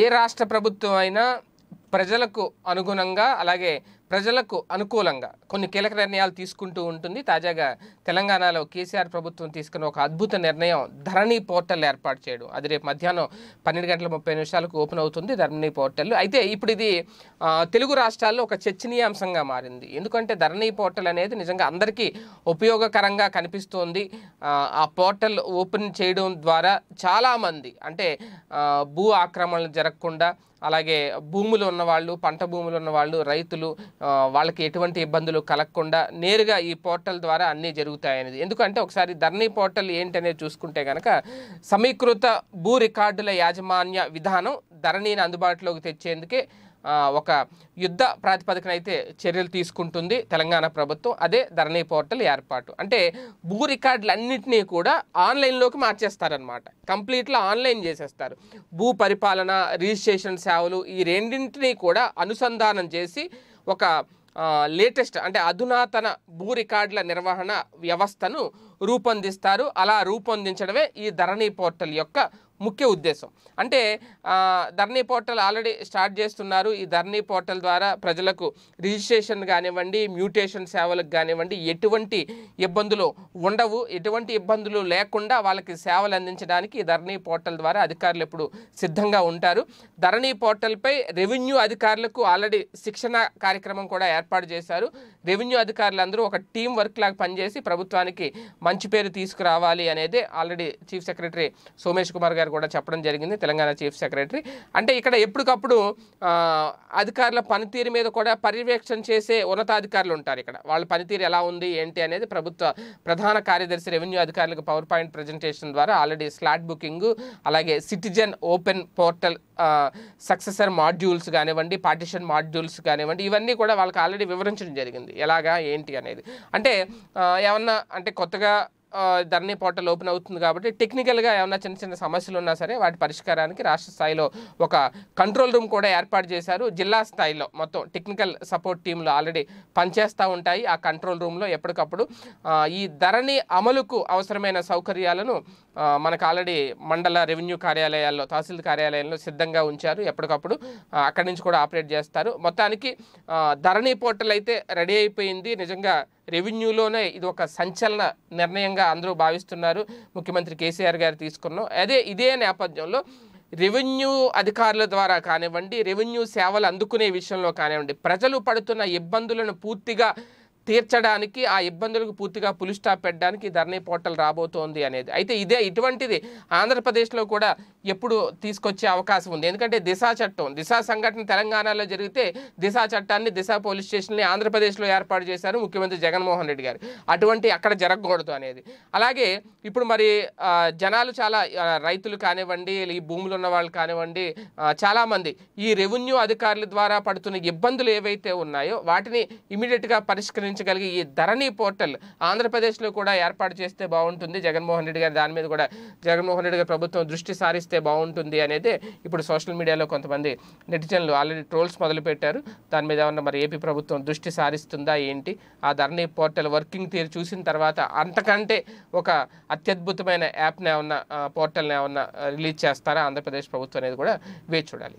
ఏ రాష్ట్ర ప్రభుత్వం అయినా ప్రజలకు అనుగుణంగా అలాగే ప్రజలకు అనుకూలంగా కొన్ని కీలక నిర్ణయాలు తీసుకుంటూ ఉంటుంది తాజాగా తెలంగాణలో కేసీఆర్ ప్రభుత్వం తీసుకున్న ఒక అద్భుత నిర్ణయం ధరణి పోర్టల్ ఏర్పాటు చేయడం అది రేపు మధ్యాహ్నం పన్నెండు గంటల ముప్పై నిమిషాలకు ఓపెన్ అవుతుంది ధరణి పోర్టల్ అయితే ఇప్పుడు ఇది తెలుగు రాష్ట్రాల్లో ఒక చర్చనీయాంశంగా మారింది ఎందుకంటే ధరణి పోర్టల్ అనేది నిజంగా అందరికీ ఉపయోగకరంగా కనిపిస్తోంది ఆ పోర్టల్ ఓపెన్ చేయడం ద్వారా చాలామంది అంటే భూ ఆక్రమణలు జరగకుండా అలాగే భూములు ఉన్నవాళ్ళు పంట భూములు ఉన్నవాళ్ళు రైతులు వాళ్ళకి ఎటువంటి ఇబ్బందులు కలగకుండా నేరుగా ఈ పోర్టల్ ద్వారా అన్నీ జరుగుతాయనేది ఎందుకంటే ఒకసారి ధర్నీ పోర్టల్ ఏంటనేది చూసుకుంటే కనుక సమీకృత భూ రికార్డుల యాజమాన్య విధానం ధరణిని అందుబాటులోకి తెచ్చేందుకే ఒక యుద్ధ ప్రాతిపదికన అయితే చర్యలు తీసుకుంటుంది తెలంగాణ ప్రభుత్వం అదే ధరణి పోర్టల్ ఏర్పాటు అంటే భూ రికార్డులన్నింటినీ కూడా ఆన్లైన్లోకి మార్చేస్తారనమాట కంప్లీట్లో ఆన్లైన్ చేసేస్తారు భూ పరిపాలన రిజిస్ట్రేషన్ సేవలు ఈ రెండింటినీ కూడా అనుసంధానం చేసి ఒక లేటెస్ట్ అంటే అధునాతన భూ రికార్డుల నిర్వహణ వ్యవస్థను రూపొందిస్తారు అలా రూపొందించడమే ఈ ధరణి పోర్టల్ యొక్క ముఖ్య ఉద్దేశం అంటే ధర్నీ పోర్టల్ ఆల్రెడీ స్టార్ట్ చేస్తున్నారు ఈ ధర్నీ పోర్టల్ ద్వారా ప్రజలకు రిజిస్ట్రేషన్ కానివ్వండి మ్యూటేషన్ సేవలకు కానివ్వండి ఎటువంటి ఇబ్బందులు ఉండవు ఎటువంటి ఇబ్బందులు లేకుండా వాళ్ళకి సేవలు అందించడానికి ఈ ధర్నీ పోర్టల్ ద్వారా అధికారులు ఎప్పుడు సిద్ధంగా ఉంటారు ధరణి పోర్టల్పై రెవెన్యూ అధికారులకు ఆల్రెడీ శిక్షణ కార్యక్రమం కూడా ఏర్పాటు చేశారు రెవెన్యూ అధికారులందరూ ఒక టీం వర్క్ లాగా పనిచేసి ప్రభుత్వానికి మంచి పేరు తీసుకురావాలి అనేది already chief secretary Somesh Kumar గారు కూడా చెప్పడం జరిగింది తెలంగాణ చీఫ్ సెక్రటరీ అంటే ఇక్కడ ఎప్పటికప్పుడు అధికారుల పనితీరు మీద కూడా పర్యవేక్షణ చేసే ఉన్నతాధికారులు ఉంటారు ఇక్కడ వాళ్ళ పనితీరు ఎలా ఉంది ఏంటి అనేది ప్రభుత్వ ప్రధాన కార్యదర్శి రెవెన్యూ అధికారులకు పవర్ పాయింట్ ప్రజెంటేషన్ ద్వారా ఆల్రెడీ స్లాట్ బుకింగ్ అలాగే citizen open portal successor modules కానివ్వండి పార్టిషన్ మాడ్యూల్స్ కానివ్వండి ఇవన్నీ కూడా వాళ్ళకి ఆల్రెడీ వివరించడం జరిగింది ఎలాగా ఏంటి అనేది అంటే ఏమన్నా అంటే కొత్తగా ధరణి పోర్టల్ ఓపెన్ అవుతుంది కాబట్టి టెక్నికల్గా ఏమైనా చిన్న చిన్న సమస్యలు ఉన్నా సరే వాటి పరిష్కారానికి రాష్ట్ర స్థాయిలో ఒక కంట్రోల్ రూమ్ కూడా ఏర్పాటు చేశారు జిల్లా స్థాయిలో మొత్తం టెక్నికల్ సపోర్ట్ టీంలు ఆల్రెడీ పనిచేస్తూ ఉంటాయి ఆ కంట్రోల్ రూమ్లో ఎప్పటికప్పుడు ఈ ధరణి అమలుకు అవసరమైన సౌకర్యాలను మనకు ఆల్రెడీ మండల రెవెన్యూ కార్యాలయాల్లో తహసీల్ కార్యాలయంలో సిద్ధంగా ఉంచారు ఎప్పటికప్పుడు అక్కడి నుంచి కూడా ఆపరేట్ చేస్తారు మొత్తానికి ధరణి పోర్టల్ అయితే రెడీ అయిపోయింది నిజంగా రెవెన్యూలోనే ఇది ఒక సంచలన నిర్ణయంగా అందరూ భావిస్తున్నారు ముఖ్యమంత్రి కేసీఆర్ గారు తీసుకున్నాం అదే ఇదే నేపథ్యంలో రెవెన్యూ అధికారుల ద్వారా కానివ్వండి రెవెన్యూ సేవలు అందుకునే విషయంలో కానివ్వండి ప్రజలు పడుతున్న ఇబ్బందులను పూర్తిగా తీర్చడానికి ఆ ఇబ్బందులకు పూర్తిగా పులి స్టాప్ పెట్టడానికి ధరణి పోర్టల్ రాబోతోంది అనేది అయితే ఇదే ఇటువంటిది ఆంధ్రప్రదేశ్లో కూడా ఎప్పుడు తీసుకొచ్చే అవకాశం ఉంది ఎందుకంటే దిశ చట్టం దిశ సంఘటన తెలంగాణలో జరిగితే దిశ చట్టాన్ని దిశ పోలీస్ స్టేషన్ని ఆంధ్రప్రదేశ్లో ఏర్పాటు చేశారు ముఖ్యమంత్రి జగన్మోహన్ రెడ్డి గారు అటువంటి అక్కడ జరగకూడదు అనేది అలాగే ఇప్పుడు మరి జనాలు చాలా రైతులు కానివ్వండి ఈ భూములు ఉన్న వాళ్ళు కానివ్వండి చాలామంది ఈ రెవెన్యూ అధికారుల ద్వారా పడుతున్న ఇబ్బందులు ఏవైతే ఉన్నాయో వాటిని ఇమీడియట్గా పరిష్కరించి నిర్వహించగలిగే ఈ ధరణి పోర్టల్ ఆంధ్రప్రదేశ్లో కూడా ఏర్పాటు చేస్తే బాగుంటుంది జగన్మోహన్ రెడ్డి గారు దాని మీద కూడా జగన్మోహన్ రెడ్డి గారు ప్రభుత్వం దృష్టి సారిస్తే బాగుంటుంది అనేది ఇప్పుడు సోషల్ మీడియాలో కొంతమంది నెటిజన్లు ఆల్రెడీ ట్రోల్స్ మొదలుపెట్టారు దాని మీద ఏమన్నా మరి ఏపీ ప్రభుత్వం దృష్టి సారిస్తుందా ఏంటి ఆ ధరణి పోర్టల్ వర్కింగ్ తీరు చూసిన తర్వాత అంతకంటే ఒక అత్యద్భుతమైన యాప్ని ఏమన్నా పోర్టల్ని ఏమన్నా రిలీజ్ చేస్తారా ఆంధ్రప్రదేశ్ ప్రభుత్వం అనేది కూడా వేచి చూడాలి